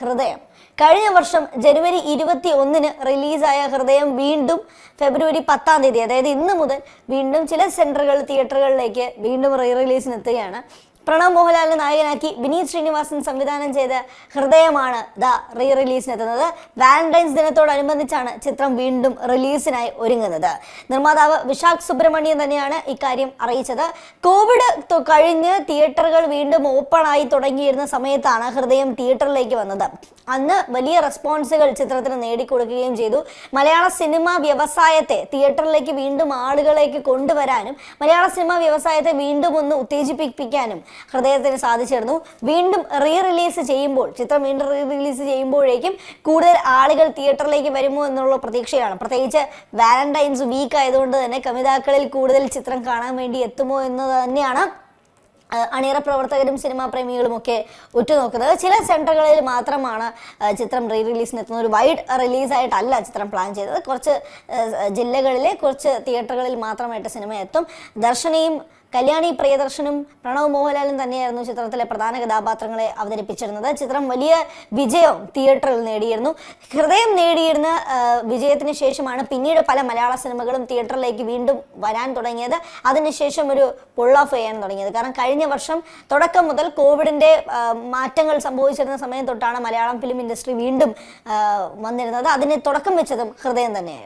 ഹൃദയം കഴിഞ്ഞ വർഷം ജനുവരി ഇരുപത്തി ഒന്നിന് റിലീസായ ഹൃദയം വീണ്ടും ഫെബ്രുവരി പത്താം തീയതി അതായത് ഇന്ന് മുതൽ വീണ്ടും ചില സെൻറ്ററുകൾ തിയേറ്ററുകളിലേക്ക് വീണ്ടും റീ റിലീസിനെത്തുകയാണ് പ്രണവ് മോഹൻലാലിനെ നായകനാക്കി വിനീത് ശ്രീനിവാസൻ സംവിധാനം ചെയ്ത ഹൃദയമാണ് ദ റീ റിലീസിനെത്തുന്നത് വാലന്റൈൻസ് ദിനത്തോടനുബന്ധിച്ചാണ് ചിത്രം വീണ്ടും റിലീസിനായി ഒരുങ്ങുന്നത് നിർമ്മാതാവ് വിശാഖ് സുബ്രഹ്മണ്യൻ തന്നെയാണ് ഇക്കാര്യം അറിയിച്ചത് കോവിഡ് കഴിഞ്ഞ് തിയേറ്ററുകൾ വീണ്ടും ഓപ്പൺ ആയി തുടങ്ങിയിരുന്ന സമയത്താണ് ഹൃദയം തിയേറ്ററിലേക്ക് വന്നത് അന്ന് വലിയ റെസ്പോൺസുകൾ ചിത്രത്തിന് നേടിക്കൊടുക്കുകയും ചെയ്തു മലയാള സിനിമ വ്യവസായത്തെ തിയേറ്ററിലേക്ക് വീണ്ടും ആളുകളേക്ക് കൊണ്ടുവരാനും മലയാള സിനിമ വ്യവസായത്തെ വീണ്ടും ഒന്ന് ഉത്തേജിപ്പിക്കാനും ഹൃദയത്തിന് സാധിച്ചിരുന്നു വീണ്ടും റീ റിലീസ് ചെയ്യുമ്പോൾ ചിത്രം വീണ്ടും റീ റിലീസ് ചെയ്യുമ്പോഴേക്കും കൂടുതൽ ആളുകൾ തിയേറ്ററിലേക്ക് വരുമോ എന്നുള്ള പ്രതീക്ഷയാണ് പ്രത്യേകിച്ച് വാലന്റൈൻസ് വീക്ക് ആയതുകൊണ്ട് തന്നെ കവിതാക്കളിൽ കൂടുതൽ ചിത്രം കാണാൻ വേണ്ടി എത്തുമോ എന്ന് തന്നെയാണ് അണിയറ പ്രവർത്തകരും സിനിമാ പ്രേമികളും ഒക്കെ ഉറ്റുനോക്കുന്നത് ചില സെൻറ്ററുകളിൽ മാത്രമാണ് ചിത്രം റീ റിലീസിന് എത്തുന്നത് ഒരു വൈഡ് റിലീസായിട്ടല്ല ചിത്രം പ്ലാൻ ചെയ്തത് കുറച്ച് ജില്ലകളിലെ കുറച്ച് തിയേറ്ററുകളിൽ മാത്രമായിട്ട് സിനിമ എത്തും ദർശനയും കല്യാണി പ്രിയദർശനും പ്രണവ് മോഹൻലാലും തന്നെയായിരുന്നു ചിത്രത്തിലെ പ്രധാന കഥാപാത്രങ്ങളെ അവതരിപ്പിച്ചിരുന്നത് ചിത്രം വലിയ വിജയം തിയേറ്ററിൽ നേടിയിരുന്നു ഹൃദയം നേടിയിരുന്ന വിജയത്തിന് ശേഷമാണ് പിന്നീട് പല മലയാള സിനിമകളും തിയേറ്ററിലേക്ക് വീണ്ടും വരാൻ തുടങ്ങിയത് അതിനുശേഷം ഒരു പുൾ ഓഫ് ചെയ്യാൻ തുടങ്ങിയത് കാരണം കഴിഞ്ഞ വർഷം തുടക്കം മുതൽ കോവിഡിൻ്റെ മാറ്റങ്ങൾ സംഭവിച്ചിരുന്ന സമയം തൊട്ടാണ് മലയാളം ഫിലിം ഇൻഡസ്ട്രി വീണ്ടും വന്നിരുന്നത് അതിന് തുടക്കം വെച്ചതും ഹൃദയം തന്നെയായിരുന്നു